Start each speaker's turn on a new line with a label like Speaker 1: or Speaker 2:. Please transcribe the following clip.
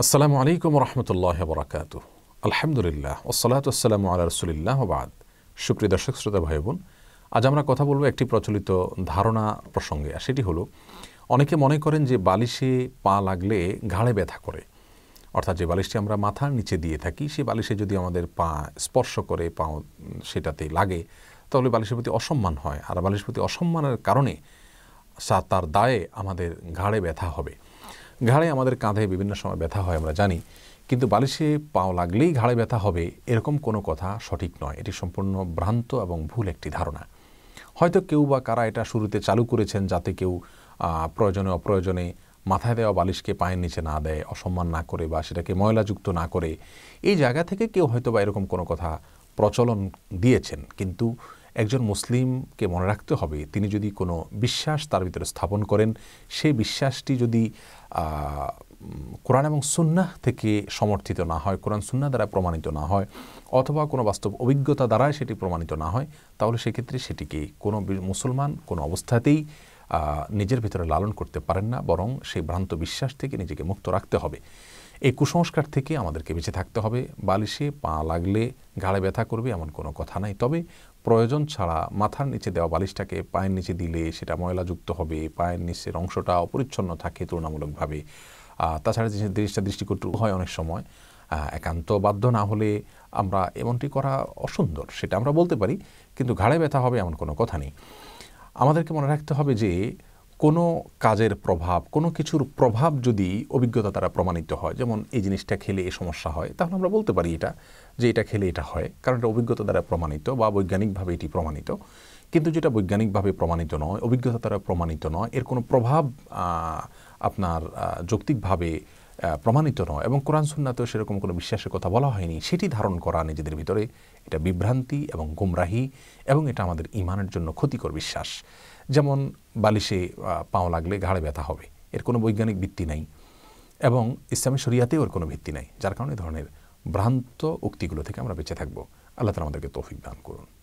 Speaker 1: আসসালামু আলাইকুম রহমতুল্লাহ বরাকাত আলহামদুলিল্লাহ ওসলাত আসসালামু আল্লাহ রসুলিল্লাহ বাদ সুপ্রিয় দর্শক শ্রোতা ভাই বোন আজ আমরা কথা বলবো একটি প্রচলিত ধারণা প্রসঙ্গে আর সেটি হলো অনেকে মনে করেন যে বালিশে পা লাগলে ঘাড়ে ব্যথা করে অর্থাৎ যে বালিশটি আমরা মাথার নিচে দিয়ে থাকি সেই বালিশে যদি আমাদের পা স্পর্শ করে পা সেটাতে লাগে তাহলে বালিশের প্রতি অসম্মান হয় আর বালিশের প্রতি অসম্মানের কারণে তার দায়ে আমাদের ঘাড়ে ব্যথা হবে ঘাড়ে আমাদের কাঁধে বিভিন্ন সময় ব্যথা হয় আমরা জানি কিন্তু বালিশে পাও লাগলেই ঘাড়ে ব্যথা হবে এরকম কোনো কথা সঠিক নয় এটি সম্পূর্ণ ভ্রান্ত এবং ভুল একটি ধারণা হয়তো কেউ বা কারা এটা শুরুতে চালু করেছেন যাতে কেউ প্রয়োজনে অপ্রয়োজনে মাথায় দেওয়া বালিশকে পায়ের নিচে না দেয় অসম্মান না করে বা সেটাকে ময়লাযুক্ত না করে এই জায়গা থেকে কেউ হয়তো বা এরকম কোনো কথা প্রচলন দিয়েছেন কিন্তু একজন মুসলিমকে মনে রাখতে হবে তিনি যদি কোনো বিশ্বাস তার ভিতরে স্থাপন করেন সেই বিশ্বাসটি যদি কোরআন এবং সুন্নাহ থেকে সমর্থিত না হয় কোরআন সুন্না দ্বারা প্রমাণিত না হয় অথবা কোনো বাস্তব অভিজ্ঞতা দ্বারাই সেটি প্রমাণিত না হয় তাহলে সেক্ষেত্রে সেটিকে কোনো মুসলমান কোনো অবস্থাতেই নিজের ভিতরে লালন করতে পারেন না বরং সেই ভ্রান্ত বিশ্বাস থেকে নিজেকে মুক্ত রাখতে হবে এই কুসংস্কার থেকে আমাদেরকে বেঁচে থাকতে হবে বালিশে পা লাগলে গাড়ে ব্যথা করবে এমন কোনো কথা নাই তবে প্রয়োজন ছাড়া মাথার নিচে দেওয়া বালিশটাকে পায়ের নিচে দিলে সেটা ময়লাযুক্ত হবে পায়ের নিচের অংশটা অপরিচ্ছন্ন থাকে তুলনামূলকভাবে তাছাড়া যে দৃষ্টা দৃষ্টিকটু হয় অনেক সময় একান্ত বাধ্য না হলে আমরা এমনটি করা অসুন্দর সেটা আমরা বলতে পারি কিন্তু ঘাড়ে ব্যথা হবে এমন কোনো কথা নেই আমাদেরকে মনে রাখতে হবে যে কোনো কাজের প্রভাব কোনো কিছুর প্রভাব যদি অভিজ্ঞতা দ্বারা প্রমাণিত হয় যেমন এই জিনিসটা খেলে এ সমস্যা হয় তাহলে আমরা বলতে পারি এটা যে এটা খেলে এটা হয় কারণ এটা অভিজ্ঞতা দ্বারা প্রমাণিত বা বৈজ্ঞানিকভাবে এটি প্রমাণিত কিন্তু যেটা বৈজ্ঞানিকভাবে প্রমাণিত নয় অভিজ্ঞতা দ্বারা প্রমাণিত নয় এর কোনো প্রভাব আপনার যৌক্তিকভাবে প্রমাণিত নয় এবং কোরআন সুন্নাতেও সেরকম কোনো বিশ্বাসের কথা বলা হয়নি সেটি ধারণ করা নিজেদের ভিতরে এটা বিভ্রান্তি এবং গুমরাহি এবং এটা আমাদের ইমানের জন্য ক্ষতিকর বিশ্বাস যেমন বালিশে পাও লাগলে ঘাড়ে ব্যথা হবে এর কোনো বৈজ্ঞানিক ভিত্তি নাই এবং ইসলামী শরিয়াতেও এর কোনো ভিত্তি নাই যার কারণে ধরনের ভ্রান্ত উক্তিগুলো থেকে আমরা বেঁচে থাকবো আল্লাহ তালা আমাদেরকে তৌফিক দান করুন